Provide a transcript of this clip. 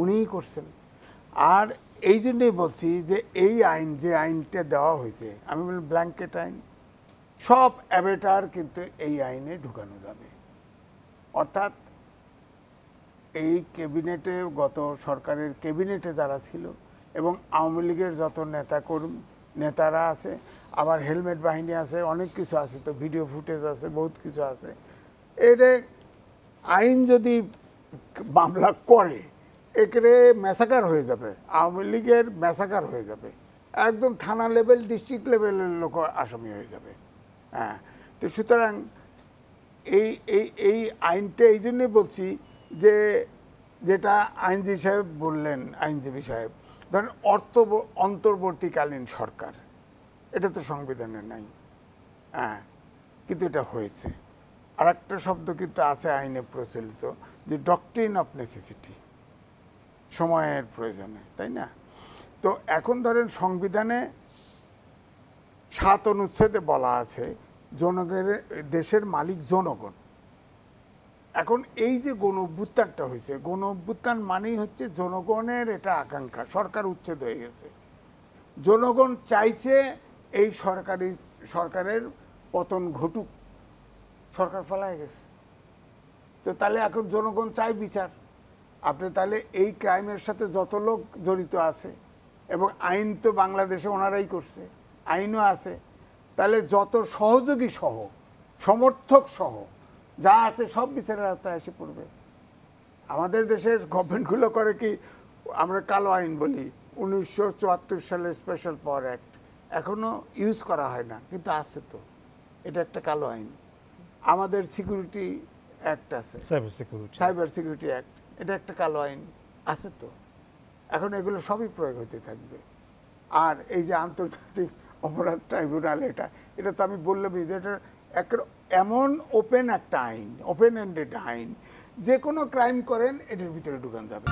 উনিই করছেন আর এই জন্যেই বলছি যে এই আইন যে আইনটা দেওয়া হয়েছে আমি বলি ব্ল্যাঙ্কেট আইন সব অ্যাবেটার কিন্তু এই আইনে ঢুকানো যাবে অর্থাৎ এই ক্যাবিনেটে গত সরকারের ক্যাবিনেটে যারা ছিল এবং আওয়ামী লীগের যত নেতা কর্মী নেতারা আছে আবার হেলমেট বাহিনী আছে অনেক কিছু আছে তো ভিডিও ফুটেজ আছে বহুত কিছু আছে এটা আইন যদি মামলা করে একরে ম্যাসাকার হয়ে যাবে আওয়ামী লীগের ম্যাসাকার হয়ে যাবে একদম থানা লেভেল ডিস্ট্রিক্ট লেভেলের লোক আসামি হয়ে যাবে হ্যাঁ তো সুতরাং এই এই এই আইনটা এই জন্যই বলছি যে যেটা আইনজীবী সাহেব বললেন আইনজীবী সাহেব ধরেন অর্থ অন্তর্বর্তীকালীন সরকার এটা তো সংবিধানে নাই হ্যাঁ কিন্তু এটা হয়েছে আর একটা শব্দ কিন্তু আছে আইনে প্রচলিত যে ডকট্রিন অফ নেসেসিটি সময়ের প্রয়োজনে তাই না তো এখন ধরেন সংবিধানে সাত অনুচ্ছেদে বলা আছে জনগণের দেশের মালিক জনগণ এখন এই যে গণ অভ্যুত্থানটা হয়েছে গণ অভ্যুত্থান মানেই হচ্ছে জনগণের এটা আকাঙ্ক্ষা সরকার উচ্ছেদ হয়ে গেছে জনগণ চাইছে এই সরকারি সরকারের পতন ঘটুক সরকার ফলায় গেছে তো তাহলে এখন জনগণ চাই বিচার আপনি তাহলে এই ক্রাইমের সাথে যত লোক জড়িত আছে এবং আইন তো বাংলাদেশে ওনারাই করছে আইনও আছে তাহলে যত সহযোগী সহ সমর্থক সহ যা আছে সব বিচারের আওতায় এসে পড়বে আমাদের দেশের গভর্নমেন্টগুলো করে কি আমরা কালো আইন বলি উনিশশো সালে স্পেশাল পাওয়ার অ্যাক্ট এখনও ইউজ করা হয় না কিন্তু আছে তো এটা একটা কালো আইন আমাদের সিকিউরিটি অ্যাক্ট আছে cyber security cyber security act এটা একটা কালো আইন আছে তো এখন এগুলো সবই প্রয়োগ হতে থাকবে আর এই যে আন্তর্জাতিক অপরাধ ট্রাইব্যুনাল এটা এটা তো আমি বললামই যে এটা একটা এমন ওপেন একটা আইন ওপেন এন্ডেড আইন যে কোনো ক্রাইম করেন এটার ভিতরে ঢুকান যাবে